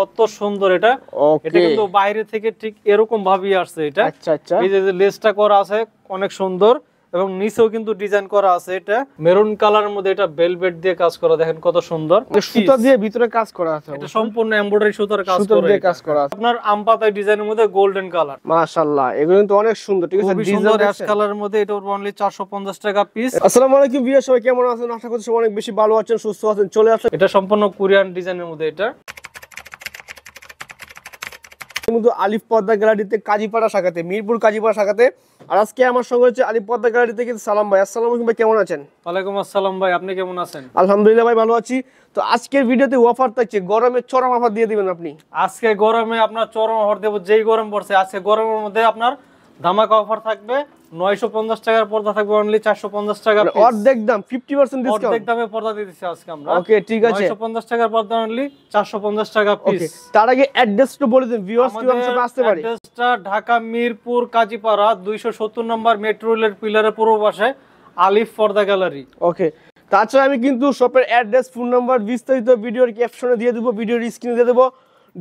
কত সুন্দর এটা এটা কিন্তু বাইরে থেকে ঠিক এরকম ভাবেই আসছে এটা আচ্ছা, আচ্ছা। এই যে লেসটা করা আছে অনেক সুন্দর এবং নিচেও কিন্তু ডিজাইন করা আছে এটা মেরুন কালার মধ্যে এটা ভেলভেট দিয়ে কাজ করা দেখেন কত সুন্দর সুতা দিয়ে ভিতরে কাজ করা আছে এটা সম্পূর্ণ এমব্রয়ডারি সুতার কাজ সুতা দিয়ে কাজ করা আছে আপনার আম পাতায় ডিজাইনের মধ্যে গোল্ডেন কালার মাশাআল্লাহ এগুলো কিন্তু অনেক সুন্দর ঠিক আছে সুন্দর অ্যাশ কালারের মধ্যে এটা অনলি 450 টাকা পিস আসসালামু আলাইকুম ভিউয়ার সবাই কেমন আছেন আশা করছি অনেক বেশি ভালো আছেন সুস্থ আছেন চলে আসুন এটা সম্পূর্ণ কোরিয়ান ডিজাইনের মধ্যে এটা কিন্তু আলিফ পদ্মা গ্যালারিতে কাজীপাড়া শাখাতে মিরপুর কাজীপাড়া শাখাতে আর আজকে আমার সঙ্গে হচ্ছে আলিফ পদ্মা গ্যালারিতে কিন্তু সালাম ভাই আসসালাম ভাই কেমন আছেন ওয়ালাইকুম আসসালাম ভাই আপনি কেমন আছেন আলহামদুলিল্লাহ ভাই ভালো আছি তো আজকের ভিডিওতে অফার থাকছে গরমে চরম অফার দিয়ে দিবেন আপনি আজকে গরমে আপনার চরম অফার দেবো যেই গরম পড়ছে আজকে গরমের মধ্যে আপনার ধামাকা অফার থাকবে 950 টাকার পর্দা থাকবে অনলি 450 টাকা মানে অর্ধেক দাম 50% ডিসকাউন্ট অর্ধেক দামে পর্দা আজকে আমরা ওকে ঠিক আছে 950 টাকার পর্দা অনলি 450 টাকা পিস ওকে তার আগে অ্যাড্রেস বলে দিন ভিউয়ার্স কি অংশে আসতে পারে অ্যাড্রেসটা ঢাকা মিরপুর কাজীপাড়া 270 নম্বর মেট্রো রেলের পিলারের পূর্ব পাশে আলিফ পর্দা গ্যালারি ওকে তাছাড়া আমি কিন্তু শপের অ্যাড্রেস ফোন নাম্বার বিস্তারিত ভিডিওর ক্যাপশনে দিয়ে দেবো ভিডিওর স্ক্রিনে দিয়ে দেবো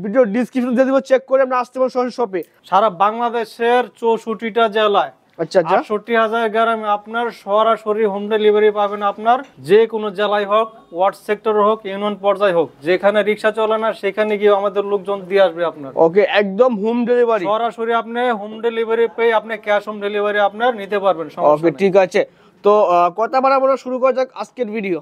ভিডিও ডিসক্রিপশন দিয়ে দেবো চেক করে আমরা আসতে পারবো সরাসরি শপে সারা বাংলাদেশের চৌষট্টিটা জেলায় আচ্ছা, আচ্ছা। হাজার আপনার সরাসরি হোম ডেলিভারি পাবেন আপনার যে কোনো জেলায় হোক ওয়ার্ড সেক্টর হোক ইউনিয়ন হোক যেখানে রিক্সা চলে না সেখানে গিয়ে আমাদের লোকজন দিয়ে আসবে আপনার ওকে একদম হোম ডেলিভারি সরাসরি আপনি হোম ডেলিভারি পেয়ে আপনি ক্যাশ হোম ডেলিভারি আপনার নিতে পারবেন ঠিক আছে তো কথা বলা শুরু করা যাক আজকের ভিডিও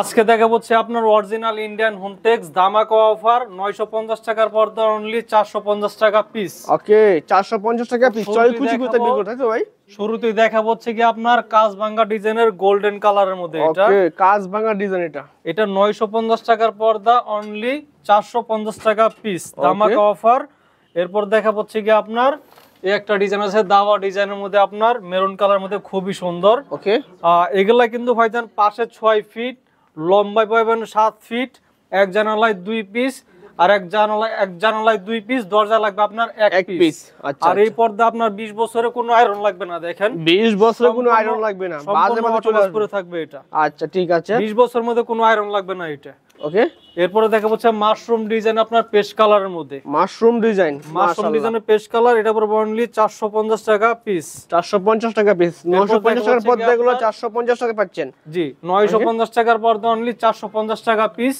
আজকে দেখা হচ্ছে আপনার অরিজিনাল ইন্ডিয়ান হোমটেক্স ধামাকা অফার নয়শো পঞ্চাশ টাকার পর্দা অনলি চারশো পঞ্চাশ টাকা পিস ওকে চারশো পঞ্চাশ টাকা পিস চয় কুচি কুচি বিক্রি করতে ভাই শুরুতেই দেখা হচ্ছে কি আপনার ভাঙ্গা ডিজাইনের গোল্ডেন কালারের মধ্যে এটা ওকে ভাঙ্গা ডিজাইন এটা এটা 950 টাকার পর্দা অনলি 450 টাকা পিস ধামাকা অফার এরপর দেখা হচ্ছে কি আপনার একটা ডিজাইন আছে দাওয়া ডিজাইনের মধ্যে আপনার মেরুন কালার মধ্যে খুবই সুন্দর ওকে এগুলা কিন্তু ভাইজান পাশে ছয় ফিট লম্বায় পাবেন সাত ফিট এক জানালায় দুই পিস আর এক জানালায় এক জানালায় দুই পিস দরজা লাগবে আপনার এক পিস আচ্ছা, আর এই আচ্ছা। পর্দা আপনার বিশ বছরে কোনো আয়রন লাগবে না দেখেন বিশ বছরে কোনো আয়রন লাগবে না মাঝে চলে থাকবে এটা আচ্ছা ঠিক আছে বিশ বছরের মধ্যে কোনো আয়রন লাগবে না এটা ওকে এরপরে দেখা হচ্ছে মাশরুম ডিজাইন আপনার পেস্ট কালারের মধ্যে মাশরুম ডিজাইন মাশরুম ডিজাইনের পেস্ট কালার এটা পড়বে অনলি 450 টাকা পিস 450 টাকা পিস 950 টাকার পর্দাগুলো 450 টাকা পাচ্ছেন জি 950 টাকার পর্দা অনলি 450 টাকা পিস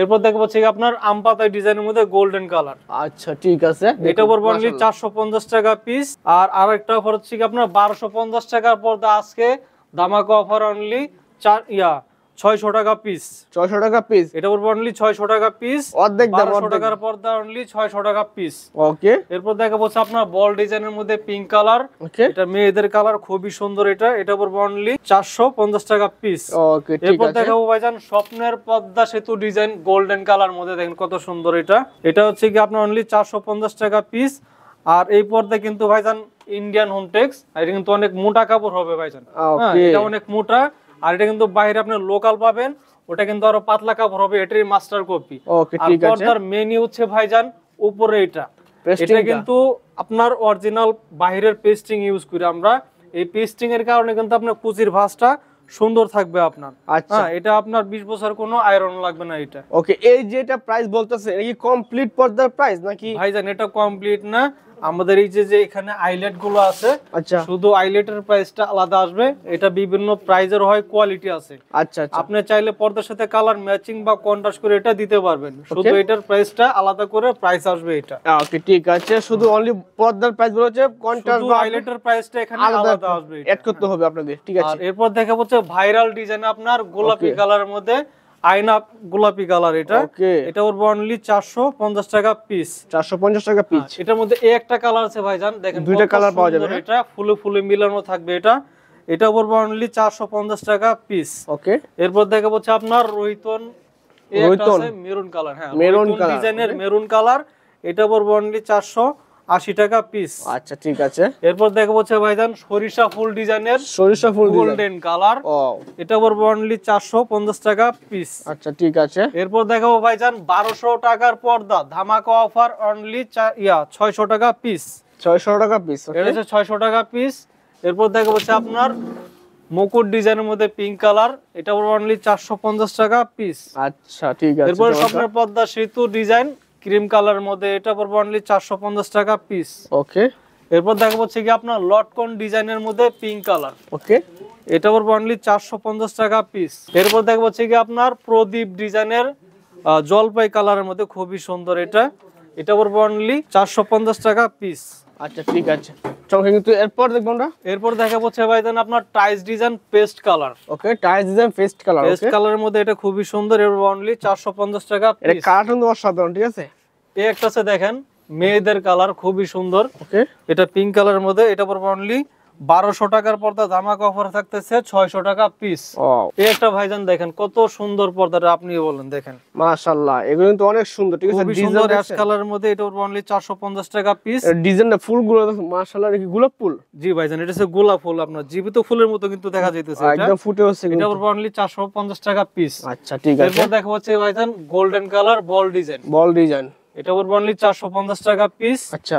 এরপর দেখা পাচ্ছি আপনার আম আমপাতা ডিজাইনের মধ্যে গোল্ডেন কালার আচ্ছা ঠিক আছে এটা পড়বে অনলি 450 টাকা পিস আর আরেকটা অফার হচ্ছে আপনার 1250 টাকার পর্দা আজকে দামাকা অফার অনলি চার ইয়া ছয়শো টাকা পিস ছয়শো টাকা পিস এটা পড়বে অনলি ছয়শো টাকা পিস অর্ধেক টাকার পর্দা অনলি ছয়শো টাকা পিস ওকে এরপর দেখা আপনার বল ডিজাইন এর মধ্যে পিঙ্ক কালার এটা মেয়েদের কালার খুবই সুন্দর এটা এটা পড়বে অনলি চারশো পঞ্চাশ টাকা পিস ওকে এরপর দেখাবো ভাইজান স্বপ্নের পদ্মা সেতু ডিজাইন গোল্ডেন কালার মধ্যে দেখেন কত সুন্দর এটা এটা হচ্ছে কি আপনার অনলি চারশো পঞ্চাশ টাকা পিস আর এই পর্দা কিন্তু ভাইজান ইন্ডিয়ান হোমটেক্স টেক্স এটা কিন্তু অনেক মোটা কাপড় হবে ভাইজান হ্যাঁ, এটা অনেক মোটা আর এটা কিন্তু বাইরে আপনি লোকাল পাবেন ওটা কিন্তু আরো পাতলা কাপড় হবে এটাই মাস্টার কপি আর মেনি হচ্ছে ভাইজান উপরে এটা এটা কিন্তু আপনার অরিজিনাল বাহিরের পেস্টিং ইউজ করি আমরা এই পেস্টিং এর কারণে কিন্তু আপনার কুচির ভাসটা সুন্দর থাকবে আপনার আচ্ছা হ্যাঁ, এটা আপনার 20 বছর কোনো আয়রন লাগবে না এটা ওকে এই যেটা প্রাইস বলতেছে এটা কি কমপ্লিট পর্দার প্রাইস নাকি ভাইজান এটা কমপ্লিট না আমাদের এই যে এখানে আইলেট গুলো আছে আচ্ছা শুধু আইলেটের প্রাইসটা আলাদা আসবে এটা বিভিন্ন প্রাইস এর হয় কোয়ালিটি আছে আচ্ছা, আচ্ছা আপনি চাইলে পর্দার সাথে কালার ম্যাচিং বা কন্ট্রাস্ট করে এটা দিতে পারবেন শুধু এটার প্রাইসটা আলাদা করে প্রাইস আসবে এটা ওকে ঠিক আছে শুধু অনলি পর্দার প্রাইস বলা হচ্ছে কন্ট্রাস্ট বা এর প্রাইসটা এখানে আলাদা আসবে অ্যাড করতে হবে আপনাদের ঠিক আছে এরপর দেখা হচ্ছে ভাইরাল ডিজাইন আপনার গোলাপি কালারের মধ্যে আয়না গোলাপি কালার এটা এটা ওর চারশো পঞ্চাশ টাকা পিস পঞ্চাশ টাকা পিস হ্যাঁ, এটার মধ্যে একটা কালার আছে ভাইজান দেখেন দুইটা কালার পাওয়া যাবে এটা ফুলে ফুলে মিলানো থাকবে এটা এটা ওর চারশো পঞ্চাশ টাকা পিস ওকে এরপর দেখে বলছে আপনার রোহিতন মেরুন কালার হ্যাঁ মেরুন কালার ডিজাইনের মেরুন কালার এটা ওর অনলি চারশো 80 টাকা পিস আচ্ছা ঠিক আছে এরপর দেখো হচ্ছে ভাইজান সরিষা ফুল ডিজাইনের সরিষা ফুল গোল্ডেন কালার এটা পড়বে অনলি 450 টাকা পিস আচ্ছা ঠিক আছে এরপর দেখাবো ভাইজান 1200 টাকার পর্দা ধামাকা অফার অনলি ইয়া 600 টাকা পিস 600 টাকা পিস এটা হচ্ছে 600 টাকা পিস এরপর দেখাবো হচ্ছে আপনার মুকুট ডিজাইনের মধ্যে পিঙ্ক কালার এটা পড়বে অনলি 450 টাকা পিস আচ্ছা ঠিক আছে এরপর স্বপ্নের পর্দা সেতু ডিজাইন ক্রিম কালার মধ্যে এটা পড়বে অনলি চারশো পঞ্চাশ টাকা পিস ওকে এরপর দেখা হচ্ছে কি আপনার লটকন ডিজাইনের মধ্যে পিঙ্ক কালার ওকে এটা পড়বে অনলি চারশো পঞ্চাশ টাকা পিস এরপর দেখা হচ্ছে কি আপনার প্রদীপ ডিজাইনের জলপাই কালারের মধ্যে খুবই সুন্দর এটা এটা পড়বে অনলি চারশো পঞ্চাশ টাকা পিস আচ্ছা ঠিক আছে কিন্তু এরপর এরপর হচ্ছে আপনার টাইস ডিজাইন পেস্ট কালার ওকে টাইস ডিজাইন পেস্ট কালার পেস্ট মধ্যে এটা খুবই সুন্দর এর টাকা ঠিক আছে একটা আছে দেখেন মেয়েদের কালার খুবই সুন্দর এটা পিঙ্ক মধ্যে এটা পড়বে অনলি বারোশো টাকার পর্দা জামা কফার থাকতেছে ছয়শো টাকা পিস এই একটা ভাইজান দেখেন কত সুন্দর পর্দাটা আপনি বলেন দেখেন মাসাল্লাহ এগুলো কিন্তু অনেক সুন্দর ঠিক আছে সুন্দর অ্যাশ কালারের মধ্যে এটা অনলি চারশো পঞ্চাশ টাকা পিস ডিজাইনটা ফুল গুলো মাশাল্লাহ কি গোলাপ ফুল জি ভাইজান এটা হচ্ছে গোলাপ ফুল আপনার জীবিত ফুলের মতো কিন্তু দেখা যাইতেছে একদম ফুটে হচ্ছে এটা অনলি চারশো পঞ্চাশ টাকা পিস আচ্ছা ঠিক আছে এরপর দেখা হচ্ছে ভাইজান golden colour ball design ball design এটা অনলি চারশো পঞ্চাশ টাকা পিস আচ্ছা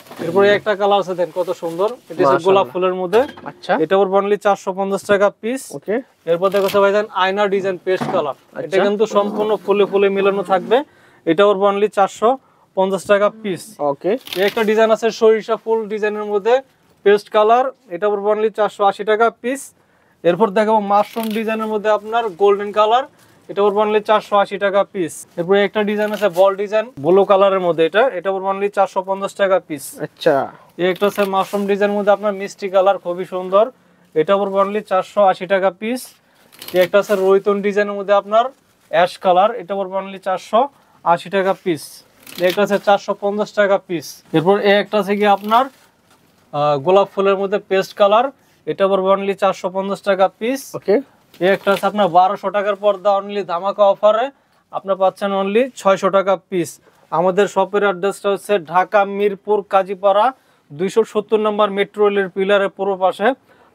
এরপরে একটা কালার আছে দেন কত সুন্দর এটা হচ্ছে গোলাপ ফুলের মধ্যে আচ্ছা এটা ওর বনলি 450 টাকা পিস ওকে এরপর দেখো ভাই দেন আয়না ডিজাইন পেস্ট কালার এটা কিন্তু সম্পূর্ণ ফুলে ফুলে মেলানো থাকবে এটা ওর বনলি 450 টাকা পিস ওকে একটা ডিজাইন আছে সরিষা ফুল ডিজাইনের মধ্যে পেস্ট কালার এটা ওর বনলি 480 টাকা পিস এরপর দেখো মাশরুম ডিজাইনের মধ্যে আপনার গোল্ডেন কালার এটা ওর বানলি চারশো আশি টাকা পিস এরপরে একটা ডিজাইন আছে বল ডিজাইন ব্লু কালারের মধ্যে এটা এটা ওর অনলি চারশো পঞ্চাশ টাকা পিস আচ্ছা একটা আছে মাশরুম ডিজাইন মধ্যে আপনার মিষ্টি কালার খুবই সুন্দর এটা ওর অনলি চারশো আশি টাকা পিস একটা আছে রৈতন ডিজাইনের মধ্যে আপনার অ্যাশ কালার এটা ওর অনলি চারশো আশি টাকা পিস একটা আছে চারশো পঞ্চাশ টাকা পিস এরপর এ একটা আছে কি আপনার গোলাপ ফুলের মধ্যে পেস্ট কালার এটা ওর অনলি চারশো পঞ্চাশ টাকা পিস ওকে এই একটা হচ্ছে আপনার বারোশো টাকার পর্দা অনলি ধামাকা অফারে আপনার পাচ্ছেন অনলি ছয়শো টাকা পিস আমাদের শপের অ্যাড্রেসটা হচ্ছে ঢাকা মিরপুর কাজীপাড়া দুইশো সত্তর নম্বর মেট্রো রেলের পিলারের পূর্ব পাশে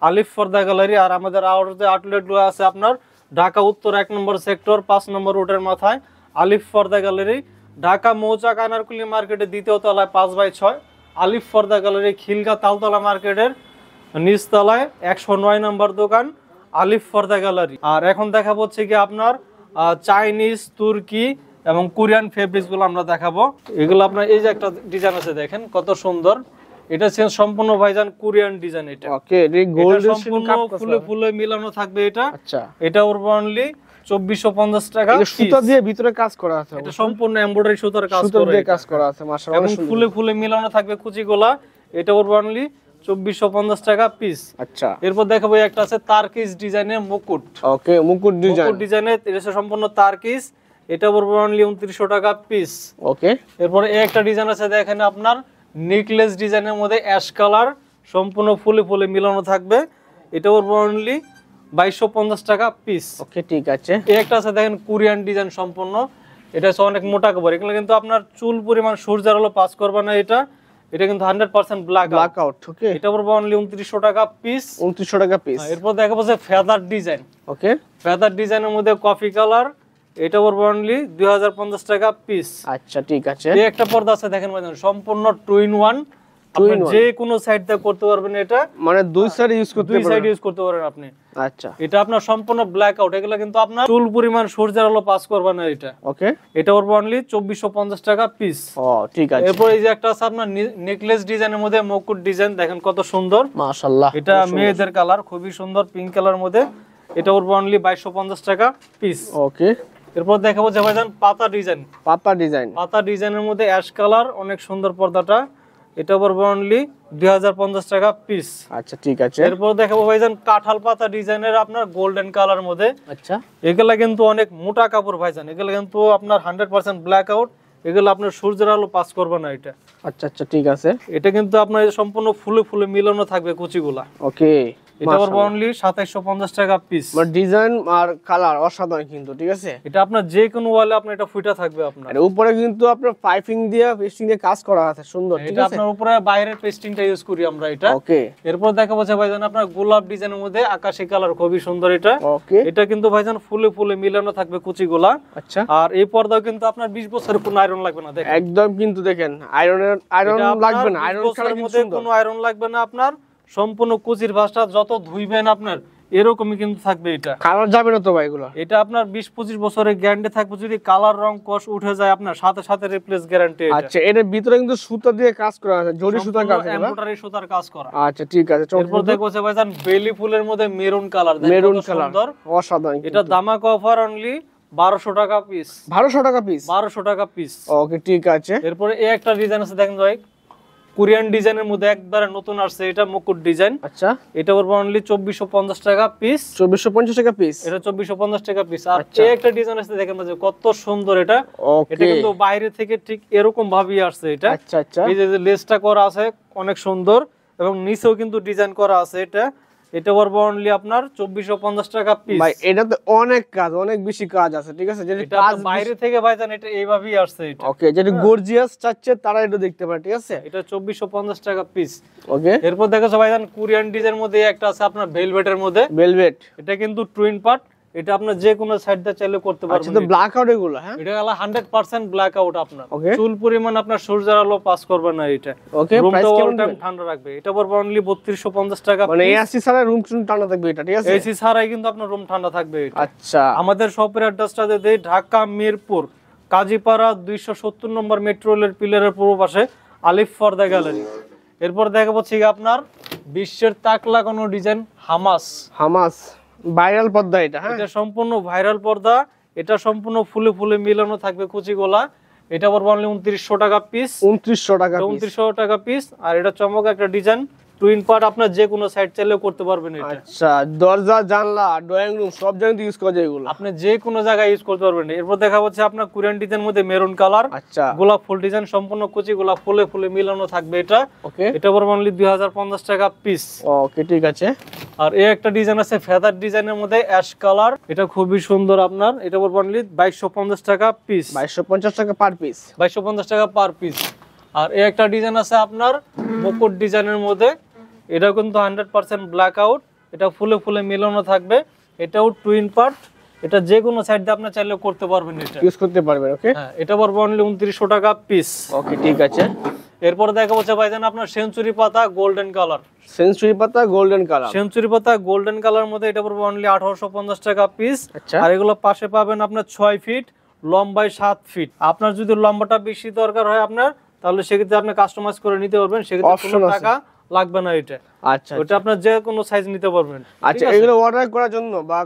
আলিফ ফর্দা গ্যালারি আর আমাদের আউটলেট আউটলেটগুলো আছে আপনার ঢাকা উত্তর এক নম্বর সেক্টর পাঁচ নম্বর রোডের মাথায় আলিফ ফর্দা গ্যালারি ঢাকা মৌচাক আনারকুলি মার্কেটে দ্বিতীয় তলায় পাঁচ বাই ছয় আলিফ ফর্দা গ্যালারি খিলগা তালতলা মার্কেটের নিচতলায় একশো নয় নম্বর দোকান আলিফ ফর্দা গ্যালারি আর এখন দেখাবো হচ্ছে কি আপনার চাইনিজ তুর্কি এবং কোরিয়ান ফেব্রিক্সগুলো আমরা দেখাবো এগুলো আপনার এই যে একটা ডিজাইন আছে দেখেন কত সুন্দর এটা সেন সম্পূর্ণ ভাইজান কোরিয়ান ডিজাইন এটা ওকে গোল্ড সম্পূর্ণ ফুলে ফুলে মিলানো থাকবে এটা আচ্ছা এটা অনলি 2450 টাকা সুতা দিয়ে ভিতরে কাজ করা আছে এটা সম্পূর্ণ এমব্রয়ডারি সুতার কাজ করা আছে কাজ করা আছে মাশাআল্লাহ এবং ফুলে ফুলে মিলানো থাকবে কুচিগুলা এটা অনলি চব্বিশশো পঞ্চাশ টাকা পিস আচ্ছা এরপর একটা আছে তারকিস ডিজাইনের মুকুট ওকে মুকুট ডিজাইনের সম্পূর্ণ তারকিস এটা অনলি উনত্রিশশো টাকা পিস ওকে এরপরে একটা ডিজাইন আছে দেখেন আপনার নেকলেস ডিজাইনের মধ্যে অ্যাশ কালার সম্পূর্ণ ফুলে ফুলে মিলানো থাকবে এটা পড়বে অনলি বাইশশো পঞ্চাশ টাকা পিস ওকে ঠিক আছে একটা আছে দেখেন কোরিয়ান ডিজাইন সম্পূর্ণ এটা হচ্ছে অনেক মোটা কাপড় এগুলো কিন্তু আপনার চুল পরিমাণ সূর্যের আলো পাস করবে না এটা এটা কিন্তু 100% ব্ল্যাক ব্ল্যাক আউট ওকে এটা পড়বে অনলি 2900 টাকা পিস 2900 টাকা পিস হ্যাঁ, এরপর দেখাবো যে ফেদার ডিজাইন ওকে ফেদার ডিজাইনের মধ্যে কফি কালার এটা পড়বে অনলি 2050 টাকা পিস আচ্ছা ঠিক আছে এই একটা পর্দা আছে দেখেন সম্পূর্ণ টু ইন ওয়ান সাইড করতে পারবেন এটা মানে দুই সাইড ইউজ করতে পারেন আপনি আচ্ছা এটা আপনার সম্পূর্ণ আপনার সূর্যের এটা ওর অনলি টাকা পিস ঠিক আছে মধ্যে মুকুট ডিজাইন দেখেন কত সুন্দর এটা মেয়েদের কালার খুবই সুন্দর পিঙ্ক কালার মধ্যে এটা ওর অনলি পঞ্চাশ টাকা পিস ওকে এরপর দেখাবো যে ভাইজান পাতা ডিজাইন পাতা ডিজাইন পাতা ডিজাইনের মধ্যে অ্যাশ কালার অনেক সুন্দর পর্দাটা এটা পড়বে অনলি দুই টাকা পিস আচ্ছা ঠিক আছে এরপর দেখাবো ভাইজান কাঁঠাল পাতা ডিজাইনের আপনার গোল্ডেন কালার মধ্যে আচ্ছা এগুলা কিন্তু অনেক মোটা কাপড় ভাইজান এগুলা কিন্তু আপনার হান্ড্রেড পার্সেন্ট ব্ল্যাক আউট এগুলা আপনার সূর্যের আলো পাস করবে না এটা আচ্ছা আচ্ছা ঠিক আছে এটা কিন্তু আপনার সম্পূর্ণ ফুলে ফুলে মিলানো থাকবে কুচিগুলা ওকে মানে গোলাপ ডিজাইনের মধ্যে আকাশি কালার খুবই সুন্দর এটা এটা কিন্তু ভাইজান ফুলে ফুলে মিলানো থাকবে কুচিগুলা আচ্ছা আর এই পর্দা কিন্তু আপনার বিশ বছরের আয়রন লাগবে না একদম কিন্তু দেখেন আয়রনের আয়রন লাগবে না কোনো আয়রন লাগবে না আপনার সম্পূর্ণ কুচির ভাসটা যত ধুইবেন আপনার এরকমই কিন্তু থাকবে এটা কালার যাবে না তো ভাই এগুলো এটা আপনার 20 25 বছরের গ্যারান্টি থাকবে যদি কালার রং কষ উঠে যায় আপনার সাথে সাথে রিপ্লেস গ্যারান্টি আচ্ছা এর ভিতরে কিন্তু সুতা দিয়ে কাজ করা আছে জরি সুতার কাজ করা এমব্রয়ডারি সুতার কাজ করা আচ্ছা ঠিক আছে এরপর দেখো সে ভাইজান বেলি ফুলের মধ্যে মেরুন কালার দেখো মেরুন কালার অসাধারণ এটা দামাক অফার অনলি বারোশো টাকা পিস বারোশো টাকা পিস বারোশো টাকা পিস ওকে ঠিক আছে এরপরে এই একটা ডিজাইন আছে দেখেন ভাই কোরিয়ান ডিজাইনের মধ্যে একবারে নতুন আসছে এটা মুকুট ডিজাইন আচ্ছা এটা পড়বে অনলি 2450 টাকা পিস 2450 টাকা পিস এটা 2450 টাকা পিস আর আচ্ছা। এই একটা ডিজাইন আছে দেখেন মাঝে কত সুন্দর এটা এটা কিন্তু বাইরে থেকে ঠিক এরকম ভাবেই আসছে এটা আচ্ছা আচ্ছা এই যে লেসটা করা আছে অনেক সুন্দর এবং নিচেও কিন্তু ডিজাইন করা আছে এটা এটা পড়বে অনলি আপনার চব্বিশশো পঞ্চাশ টাকা পিস ভাই এটাতে অনেক কাজ অনেক বেশি কাজ আছে ঠিক আছে যেটা বাইরে থেকে ভাই ভাইজান এটা এইভাবেই আসছে ওকে যেটা গর্জিয়াস চাচ্ছে তারা এটা দেখতে পারে ঠিক আছে এটা চব্বিশশো পঞ্চাশ টাকা পিস ওকে এরপর ভাই ভাইজান কোরিয়ান ডিজের মধ্যে একটা আছে আপনার ভেলভেটের মধ্যে ভেলভেট এটা কিন্তু টুইন পার্ট এটা আপনার যে কোনো সাইড চাইলে করতে আচ্ছা, পারবেন আচ্ছা ব্ল্যাক আউট এগুলো হ্যাঁ এটা হলো 100% ব্ল্যাক আউট আপনার চুল পরিমাণ আপনার সূর্যের আলো পাস করবে না এটা ওকে প্রাইস কেমন ঠান্ডা রাখবে এটা অনলি 3250 টাকা মানে এসি ছাড়া রুম আমাদের শপের ঢাকা মিরপুর কাজীপাড়া সত্তর নম্বর মেট্রো রেলের এর পূর্ব পাশে আলিফ দা গ্যালারি এরপর দেখাবো ঠিক আপনার বিশ্বের তাক লাগানো ডিজাইন হামাস হামাস ভাইরাল পর্দা এটা হ্যাঁ এটা সম্পূর্ণ ভাইরাল পর্দা এটা সম্পূর্ণ ফুলে ফুলে মিলানো থাকবে কুচি গোলা এটা আবার অনলি উনত্রিশশো টাকা পিস উনত্রিশশো টাকা উনত্রিশশো টাকা পিস আর এটা চমক একটা ডিজাইন টুইন পার্ট আপনার যে কোনো সাইড চাইলেও করতে পারবেন এটা আচ্ছা দরজা জানলা ড্রয়িং রুম সব জায়গায় ইউজ করা যায় এগুলো আপনি যে কোনো জায়গায় ইউজ করতে পারবেন এরপর দেখা হচ্ছে আপনার কুরিয়ান ডিজাইন মধ্যে মেরুন কালার আচ্ছা গোলাপ ফুল ডিজাইন সম্পূর্ণ কুচি গোলাপ ফুলে ফুলে মিলানো থাকবে এটা ওকে এটা পড়বে অনলি 2050 টাকা পিস ওকে ঠিক আছে আর এই একটা ডিজাইন আছে ফেদার ডিজাইনের মধ্যে অ্যাশ কালার এটা খুবই সুন্দর আপনার এটা পড়বে অনলি 2250 টাকা পিস 2250 টাকা পার পিস 2250 টাকা পার পিস আর এই একটা ডিজাইন আছে আপনার মুকুট ডিজাইনের মধ্যে এটাও কিন্তু হান্ড্রেড পারসেন্ট ব্ল্যাক আউট এটা ফুলে ফুলে মেলানো থাকবে এটাও টুইন পার্ট এটা যে কোনো সাইড দিয়ে আপনি চাইলেও করতে পারবেন এটা ইউজ করতে পারবেন ওকে হ্যাঁ এটা পারবো অনলি উনত্রিশশো টাকা পিস ওকে ঠিক আছে এরপর দেখা যাচ্ছে ভাইজান আপনার সেঞ্চুরি পাতা গোল্ডেন কালার সেঞ্চুরি পাতা গোল্ডেন কালার সেঞ্চুরি পাতা গোল্ডেন কালার মধ্যে এটা পড়বে অনলি আঠারোশো পঞ্চাশ টাকা পিস আচ্ছা। আর এগুলো পাশে পাবেন আপনার ছয় ফিট লম্বায় সাত ফিট আপনার যদি লম্বাটা বেশি দরকার হয় আপনার তাহলে সেক্ষেত্রে আপনি কাস্টমাইজ করে নিতে পারবেন সেক্ষেত্রে টাকা লাগবে না এটা আচ্ছা ওটা আচ্ছা। আপনার যে কোনো সাইজ নিতে পারবেন আচ্ছা এগুলো অর্ডার করার জন্য বা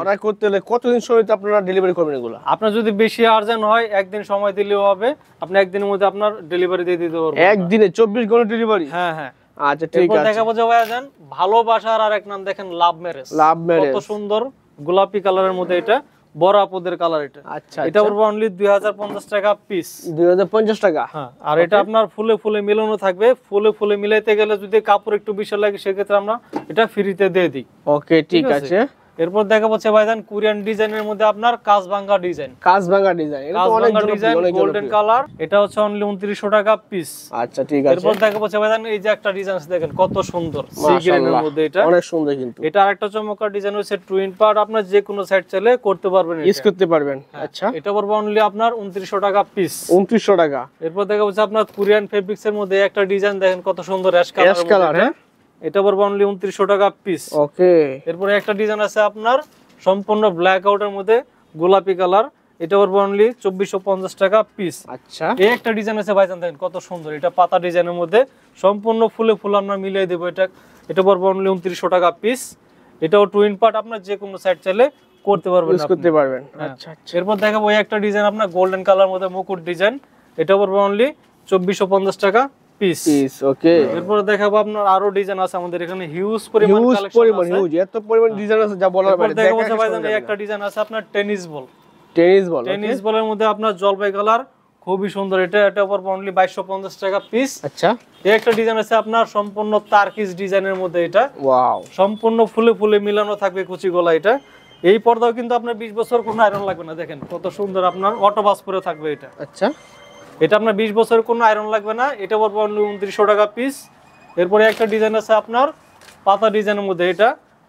অর্ডার করতে হলে কতদিন সময় আপনারা ডেলিভারি করবেন এগুলো আপনার যদি বেশি আর্জেন্ট হয় একদিন সময় দিলেও হবে আপনি একদিনের মধ্যে আপনার ডেলিভারি দিয়ে দিতে পারবেন একদিনে 24 ঘন্টা ডেলিভারি হ্যাঁ হ্যাঁ আচ্ছা ঠিক আছে দেখা বোঝা যে ভাইজান ভালোবাসার আরেক নাম দেখেন লাভ ম্যারেজ লাভ ম্যারেজ কত সুন্দর গোলাপি কালারের মধ্যে এটা বড় আপুদের কালার এটা আচ্ছা এটা পড়বে অনলি 2050 টাকা পিস 2050 টাকা হ্যাঁ আর এটা আপনার ফুলে ফুলে মিলানো থাকবে ফুলে ফুলে মিলাইতে গেলে যদি কাপড় একটু বিশাল লাগে সেক্ষেত্রে আমরা এটা ফ্রিতে দিয়ে দিই ওকে ঠিক আছে এরপর দেখা যাচ্ছে ভাইজান কোরিয়ান ডিজাইনের মধ্যে আপনার কাজবাঙ্গা ডিজাইন কাজবাঙ্গা ডিজাইন এটা তো অনেক ডিজাইন গোল্ডেন কালার এটা হচ্ছে অনলি 2900 টাকা পিস আচ্ছা ঠিক আছে এরপর দেখা যাচ্ছে ভাইজান এই যে একটা ডিজাইন দেখেন কত সুন্দর সি গ্রিনের মধ্যে এটা অনেক সুন্দর কিন্তু এটা আরেকটা চমৎকার ডিজাইন হচ্ছে টুইন পার্ট আপনি যে কোনো সাইড চলে করতে পারবেন ইউজ করতে পারবেন হ্যাঁ, আচ্ছা এটা পড়বে অনলি আপনার 2900 টাকা পিস 2900 টাকা এরপর দেখা যাচ্ছে আপনার কোরিয়ান ফেব্রিক্স এর মধ্যে একটা ডিজাইন দেখেন কত সুন্দর অ্যাশ কালার অ্যাশ কালার হ্যাঁ এটা পড়বে অনলি উনত্রিশশো টাকা পিস ওকে এরপরে একটা ডিজাইন আছে আপনার সম্পূর্ণ ব্ল্যাক আউটের মধ্যে গোলাপি কালার এটা পড়বে অনলি 2450 টাকা পিস আচ্ছা এই একটা ডিজাইন আছে ভাইজান দেখেন কত সুন্দর এটা পাতা ডিজাইনের মধ্যে সম্পূর্ণ ফুলে ফুল আমরা মিলিয়ে দেবো এটা এটা পড়বে অনলি উনত্রিশশো টাকা পিস এটাও টুইন পার্ট আপনার যে কোনো সাইড চাইলে করতে পারবেন করতে পারবেন হ্যাঁ। আচ্ছা আচ্ছা এরপর দেখাবো একটা ডিজাইন আপনার গোল্ডেন কালার মধ্যে মুকুট ডিজাইন এটা পড়বে অনলি 2450 টাকা আপনার জলপাই কালার খুবই সুন্দর টাকা পিস আচ্ছা একটা ডিজাইন আছে আপনার সম্পূর্ণ তার্কিশ ডিজাইনের মধ্যে এটা সম্পূর্ণ ফুলে ফুলে মিলানো থাকবে কুচি গলা এটা এই পর্দাও কিন্তু আপনার বিশ বছর কোনো আয়রন লাগবে না দেখেন কত সুন্দর আপনার অটো পরে থাকবে এটা আচ্ছা এটা আপনার বিশ বছরের কোনো আয়রন লাগবে না এটা পড়বে উনত্রিশশো টাকা পিস এরপরে একটা ডিজাইন আছে আপনার পাতা ডিজাইনের মধ্যে এটা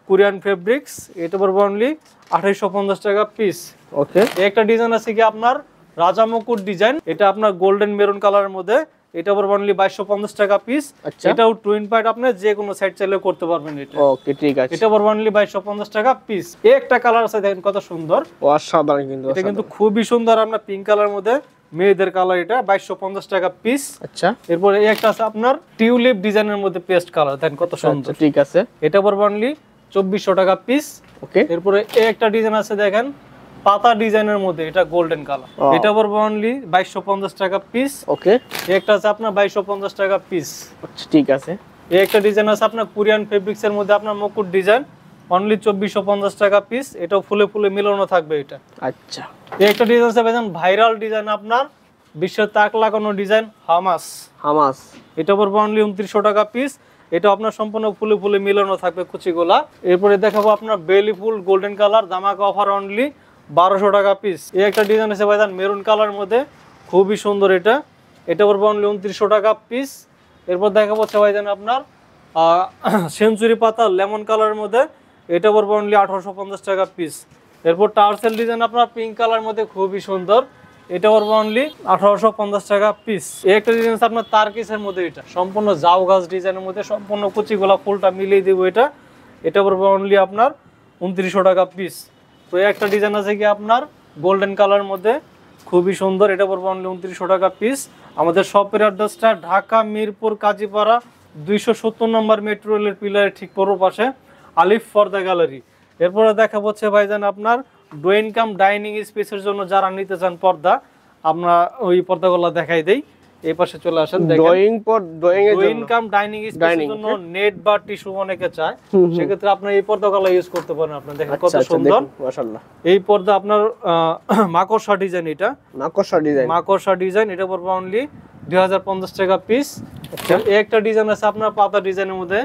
কোরিয়ান ফেব্রিক্স এটা বলবো অনলি আঠাইশশো পঞ্চাশ টাকা পিস ওকে একটা ডিজাইন আছে কি আপনার রাজা মুকুট ডিজাইন এটা আপনার গোল্ডেন মেরুন কালারের মধ্যে এটা বলবো অনলি বাইশশো পঞ্চাশ টাকা পিস আচ্ছা। এটাও টুইন পার্ট আপনি যে কোনো সাইড চাইলেও করতে পারবেন এটা ওকে ঠিক আছে এটা বলবো অনলি বাইশশো পঞ্চাশ টাকা পিস একটা কালার আছে দেখেন কত সুন্দর অসাধারণ কিন্তু এটা কিন্তু খুবই সুন্দর আপনার পিঙ্ক কালার মধ্যে মেয়েদের কালার এটা বাইশশো পঞ্চাশ টাকা পিস আচ্ছা এরপরে একটা আছে আপনার টিউলিপ ডিজাইনের মধ্যে পেস্ট কালার দেন কত আচ্ছা, সুন্দর আচ্ছা, ঠিক আছে এটা পর অনলি চব্বিশশো টাকা পিস ওকে এরপরে একটা ডিজাইন আছে দেখেন পাতা ডিজাইনের মধ্যে এটা গোল্ডেন কালার এটা পর অনলি বাইশশো পঞ্চাশ টাকা পিস ওকে একটা আছে আপনার বাইশশো পঞ্চাশ টাকা পিস আচ্ছা, ঠিক আছে এই একটা ডিজাইন আছে আপনার কোরিয়ান ফেব্রিক্স এর মধ্যে আপনার মুকুট ডিজাইন অনলি চব্বিশশো পঞ্চাশ টাকা পিস এটাও ফুলে ফুলে মিলানো থাকবে এটা আচ্ছা একটা ডিজাইন আছে ভাইজান ভাইরাল ডিজাইন আপনার বিশ্বের তাক লাগানো ডিজাইন হামাস হামাস এটা পড়বে অনলি উনত্রিশশো টাকা পিস এটা আপনার সম্পূর্ণ ফুলে ফুলে মিলানো থাকবে কুচিগুলা এরপরে দেখাবো আপনার বেলি ফুল গোল্ডেন কালার জামাকা অফার অনলি বারোশো টাকা পিস এই একটা ডিজাইন আছে ভাইজান মেরুন কালার মধ্যে খুবই সুন্দর এটা এটা পড়বে অনলি উনত্রিশশো টাকা পিস এরপর দেখাবো হচ্ছে ভাইজান আপনার সেঞ্চুরি পাতা লেমন কালারের মধ্যে এটা পড়বে অনলি আঠারোশো পঞ্চাশ টাকা পিস এরপর টার্সেল ডিজাইন আপনার পিঙ্ক কালার মধ্যে খুবই সুন্দর এটা ওর অনলি আঠারোশো পঞ্চাশ টাকা পিস এই একটা ডিজাইন আপনার তারকিসের মধ্যে এটা সম্পূর্ণ জাউ গাছ ডিজাইনের মধ্যে সম্পূর্ণ কুচিগুলা ফুলটা মিলিয়ে দেবো এটা এটা পড়বে অনলি আপনার উনত্রিশশো টাকা পিস তো একটা ডিজাইন আছে কি আপনার গোল্ডেন কালার মধ্যে খুবই সুন্দর এটা পড়বে অনলি উনত্রিশশো টাকা পিস আমাদের শপের অ্যাড্রেসটা ঢাকা মিরপুর কাজীপাড়া দুইশো সত্তর নম্বর মেট্রো রেলের পিলারের ঠিক পূর্ব পাশে আলিফ ফর দ্য গ্যালারি এরপরে দেখা হচ্ছে ভাই যান আপনার ডো ইনকাম ডাইনিং স্পেসের জন্য যারা নিতে চান পর্দা আমরা ওই পর্দাগুলো দেখাই দেই এই পাশে চলে আসেন ড্রয়িং পর ড্রয়িং এর ইনকাম ডাইনিং স্পেসের জন্য নেট বা টিস্যু অনেকে চায় সেক্ষেত্রে আপনি এই পর্দাগুলো ইউজ করতে পারেন আপনি দেখেন কত আচ্ছা, আচ্ছা, সুন্দর মাশাআল্লাহ এই পর্দা আপনার মাকড়সা ডিজাইন এটা মাকড়সা ডিজাইন মাকড়সা ডিজাইন এটা পড়বে অনলি 2050 টাকা পিস আচ্ছা। একটা ডিজাইন আছে আপনার পাতা ডিজাইনের মধ্যে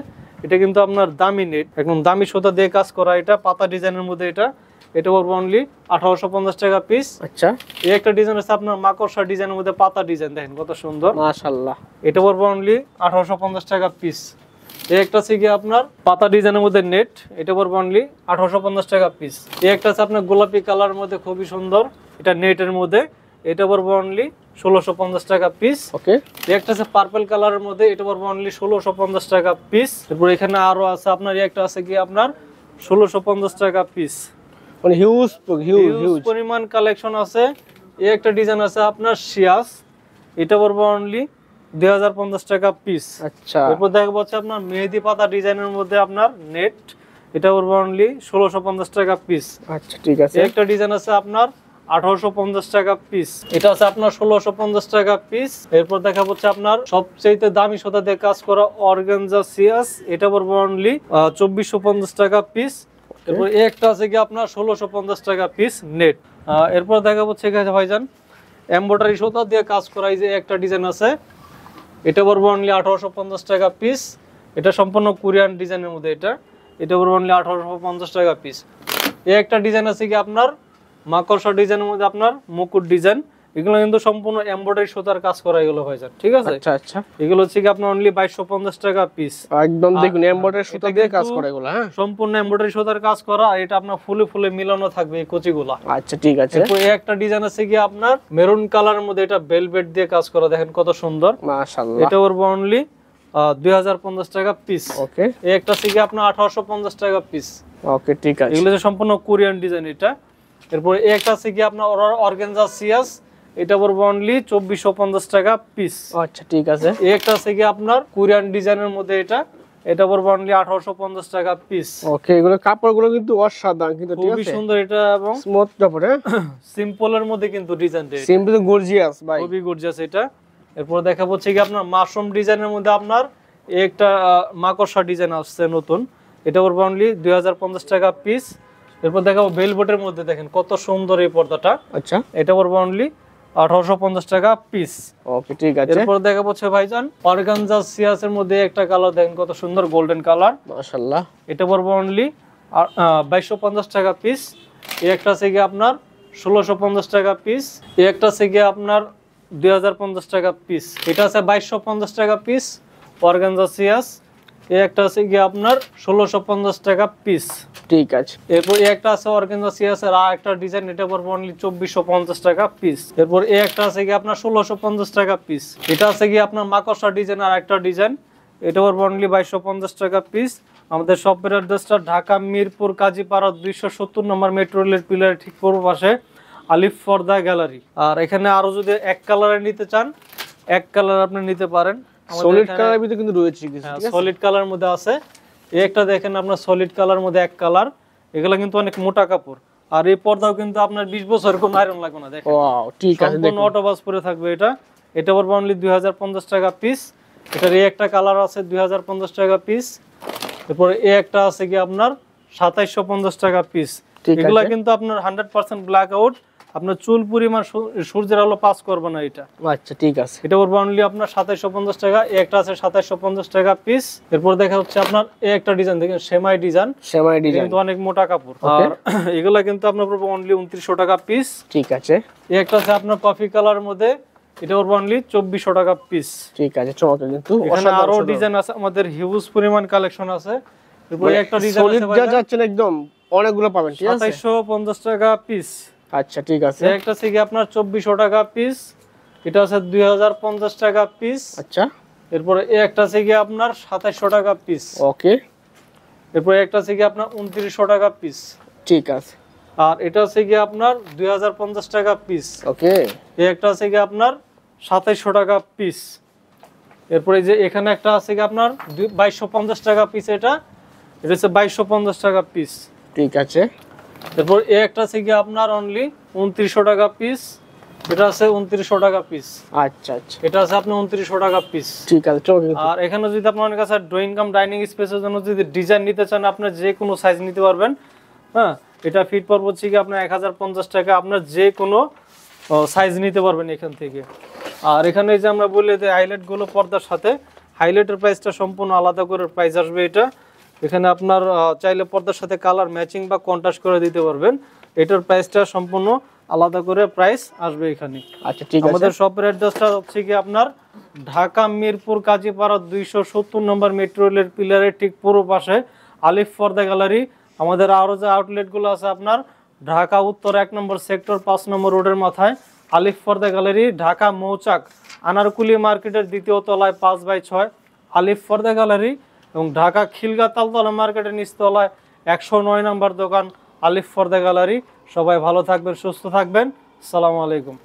এটা কিন্তু আপনার দামি নেট একদম দামি সুতা দিয়ে কাজ করা এটা পাতা ডিজাইনের মধ্যে এটা এটা পড়বো অনলি আঠারোশো পঞ্চাশ টাকা পিস আচ্ছা এই একটা ডিজাইন আছে আপনার মাকড়সা ডিজাইনের মধ্যে পাতা ডিজাইন দেখেন কত সুন্দর মাশাল্লাহ এটা পড়বো অনলি আঠারোশো পঞ্চাশ টাকা পিস এই একটা আছে গিয়ে আপনার পাতা ডিজাইনের মধ্যে নেট এটা পড়বো অনলি আঠারোশো পঞ্চাশ টাকা পিস এই একটা আছে আপনার গোলাপি কালার মধ্যে খুবই সুন্দর এটা নেটের মধ্যে এটা পড়বো অনলি ষোলোশো পঞ্চাশ টাকা পিস ওকে একটা আছে পার্পল কালারের মধ্যে এটা পড়বো অনলি ষোলোশো পঞ্চাশ টাকা পিস তারপর এখানে আরো আছে আপনার একটা আছে কি আপনার ষোলোশো পঞ্চাশ টাকা পিস মানে হিউজ হিউজ পরিমাণ কালেকশন আছে এই একটা ডিজাইন আছে আপনার শিয়াস এটা পড়বো অনলি দুই হাজার পঞ্চাশ টাকা পিস আচ্ছা এরপর দেখা পাচ্ছে আপনার মেহেদি পাতা ডিজাইনের মধ্যে আপনার নেট এটা পড়বো অনলি ষোলোশো পঞ্চাশ টাকা পিস আচ্ছা ঠিক আছে একটা ডিজাইন আছে আপনার আঠারোশো টাকা পিস এটা হচ্ছে আপনার ষোলোশো টাকা পিস এরপর দেখা হচ্ছে আপনার সবচাইতে দামি সোতা দিয়ে কাজ করা অর্গেনজা সিয়াস এটা পড়বো অনলি চব্বিশশো টাকা পিস এরপর একটা আছে কি আপনার ষোলোশো টাকা পিস নেট এরপর দেখা হচ্ছে ভাইজান এম্ব্রয়ডারি সোতা দিয়ে কাজ করা এই যে একটা ডিজাইন আছে এটা পড়বো অনলি আঠারোশো টাকা পিস এটা সম্পূর্ণ কোরিয়ান ডিজাইনের মধ্যে এটা এটা পড়বো অনলি আঠারোশো টাকা পিস এ একটা ডিজাইন আছে কি আপনার মাকড়সা ডিজাইনের মধ্যে আপনার মুকুট ডিজাইন এগুলো কিন্তু সম্পূর্ণ এমব্রয়ডারি সুতার কাজ করা এগুলো হয় স্যার ঠিক আছে আচ্ছা আচ্ছা এগুলো হচ্ছে কি আপনার অনলি 2250 টাকা পিস একদম দেখুন এমব্রয়ডারি সুতা দিয়ে কাজ করা এগুলো হ্যাঁ সম্পূর্ণ এমব্রয়ডারি সুতার কাজ করা আর এটা আপনার ফুলে ফুলে মিলানো থাকবে এই কুচিগুলো আচ্ছা ঠিক আছে এই একটা ডিজাইন আছে কি আপনার মেরুন কালারের মধ্যে এটা ভেলভেট দিয়ে কাজ করা দেখেন কত সুন্দর মাশাআল্লাহ এটা ওর অনলি 2050 টাকা পিস ওকে এই একটা আছে কি আপনার 1850 টাকা পিস ওকে ঠিক আছে এগুলো সম্পূর্ণ কোরিয়ান ডিজাইন এটা এরপর একটা আছে কি আপনার অর্গেনজা সিয়াস এটা পড়বো অনলি চব্বিশশো পঞ্চাশ টাকা পিস আচ্ছা ঠিক আছে একটা আছে কি আপনার কোরিয়ান ডিজাইনের মধ্যে এটা এটা পড়বো অনলি আঠারোশো পঞ্চাশ টাকা পিস ওকে এগুলো কাপড়গুলো কিন্তু অসাধারণ কিন্তু খুবই সুন্দর এটা এবং স্মুথ কাপড় হ্যাঁ সিম্পল এর মধ্যে কিন্তু ডিজাইনটা সিম্পল গর্জিয়াস ভাই খুবই গর্জিয়াস এটা এরপর দেখা হচ্ছে কি আপনার মাশরুম ডিজাইনের মধ্যে আপনার একটা মাকড়সা ডিজাইন আসছে নতুন এটা পড়বো অনলি দুই টাকা পিস এরপর দেখাবো বেলবোটের মধ্যে দেখেন কত সুন্দর এই পর্দাটা আচ্ছা এটা পড়বো অনলি আঠারোশো পঞ্চাশ টাকা পিস ওকে ঠিক আছে ভাইজান সিয়াসের মধ্যে একটা কালার দেখেন কত সুন্দর গোল্ডেন কালার এটা বাইশশো পঞ্চাশ টাকা পিস এই একটা আছে গিয়ে আপনার ষোলোশো পঞ্চাশ টাকা পিস এই একটা আছে আপনার দুই টাকা পিস এটা আছে বাইশশো পঞ্চাশ টাকা পিস সিয়াস এই একটা আছে কি আপনার ষোলোশো পঞ্চাশ টাকা পিস ঠিক আছে এরপর এই একটা আছে অর্গেন্দা সিএসের আর একটা ডিজাইন এটা পড়বে অনলি চব্বিশশো পঞ্চাশ টাকা পিস এরপর এই একটা আছে কি আপনার ষোলোশো পঞ্চাশ টাকা পিস এটা আছে কি আপনার মাকড়সা ডিজাইন আর একটা ডিজাইন এটা পড়বে অনলি বাইশশো পঞ্চাশ টাকা পিস আমাদের শপের অ্যাড্রেসটা ঢাকা মিরপুর কাজীপাড়া দুইশো সত্তর নম্বর মেট্রো রেলের পিলার ঠিক পূর্ব পাশে আলিফ দ্য গ্যালারি আর এখানে আরও যদি এক কালারে নিতে চান এক কালার আপনি নিতে পারেন সলিড কালার ভিতরে কিন্তু রয়েছে কিছু হ্যাঁ, ঠিক আছে সলিড কালার মধ্যে আছে এই একটা দেখেন আপনারা সলিড কালার মধ্যে এক কালার এগুলো কিন্তু অনেক মোটা কাপড় আর এই পর্দাও কিন্তু আপনার 20 বছর কোন আয়রন লাগবে না দেখেন ওয়াও ঠিক আছে দেখুন অটো বাস পরে থাকবে এটা এটা পড়বে অনলি 2050 টাকা পিস এটার এই একটা কালার আছে 2050 টাকা পিস তারপরে এই একটা আছে কি আপনার 2750 টাকা পিস এগুলা কিন্তু আপনার 100% ব্ল্যাক আউট আপনার চুল পরিমাণ সূর্যের আলো পাস করবে না এটা আচ্ছা ঠিক আছে এটা করবো অনলি আপনার সাতাইশো পঞ্চাশ টাকা একটা আছে সাতাইশো পঞ্চাশ টাকা পিস এরপর দেখা হচ্ছে আপনার একটা ডিজাইন দেখেন সেমাই ডিজাইন সেমাই ডিজাইন কিন্তু অনেক মোটা কাপড় আর এগুলা কিন্তু আপনার পড়বো অনলি উনত্রিশশো টাকা পিস ঠিক আছে একটা আছে আপনার কফি কালার মধ্যে এটা ওর অনলি চব্বিশশো টাকা পিস ঠিক আছে চমৎকার কিন্তু আরো ডিজাইন আছে আমাদের হিউজ পরিমাণ কালেকশন আছে মানে একটা ডিজাইন একদম অনেকগুলো পাবেন ঠিক পঞ্চাশ টাকা পিস আচ্ছা ঠিক আছে একটা সিগি আপনার 2400 টাকা পিস এটা আছে 2050 টাকা পিস আচ্ছা এরপরে এই একটা সিগি আপনার 2700 টাকা পিস ওকে এরপরে একটা সিগি আপনার 2900 টাকা পিস ঠিক আছে আর এটা আছে কি আপনার 2050 টাকা পিস ওকে এই একটা আছে কি আপনার 2700 টাকা পিস এরপরে যে এখানে একটা আছে কি আপনার 2250 টাকা পিস এটা এটা হচ্ছে 2250 টাকা পিস ঠিক আছে এরপর একটা আছে আপনার অনলি উনত্রিশশো টাকা পিস এটা আছে উনত্রিশশো টাকা পিস আচ্ছা আচ্ছা এটা আছে আপনি উনত্রিশশো টাকা পিস ঠিক আছে আর এখানে যদি আপনার কাছে ড্রয়িং কাম ডাইনিং স্পেসের জন্য যদি ডিজাইন নিতে চান আপনার যে কোনো সাইজ নিতে পারবেন হ্যাঁ এটা ফিট পর্ব হচ্ছে কি আপনার এক টাকা আপনার যে কোনো সাইজ নিতে পারবেন এখান থেকে আর এখানে যে আমরা বলি যে হাইলাইটগুলো পর্দার সাথে হাইলাইটের প্রাইসটা সম্পূর্ণ আলাদা করে প্রাইস আসবে এটা এখানে আপনার চাইলে পর্দার সাথে কালার ম্যাচিং বা কন্ট্রাস্ট করে দিতে পারবেন এটার প্রাইসটা সম্পূর্ণ আলাদা করে প্রাইস আসবে এখানে আচ্ছা ঠিক আছে আমাদের শপের অ্যাড্রেসটা হচ্ছে কি আপনার ঢাকা মিরপুর কাজীপাড়া দুইশো সত্তর নম্বর মেট্রো রেলের পিলারের ঠিক পুরো পাশে আলিফ পর্দা গ্যালারি আমাদের আরও যে আউটলেটগুলো আছে আপনার ঢাকা উত্তর এক নম্বর সেক্টর পাঁচ নম্বর রোডের মাথায় আলিফ পর্দা গ্যালারি ঢাকা মৌচাক আনারকুলি মার্কেটের দ্বিতীয় তলায় পাঁচ বাই ছয় আলিফ পর্দা গ্যালারি এবং ঢাকা খিলগা তালতলা মার্কেটের নিচতলায় একশো নয় নম্বর দোকান আলিফ ফর্দা গ্যালারি সবাই ভালো থাকবেন সুস্থ থাকবেন সালামু আলাইকুম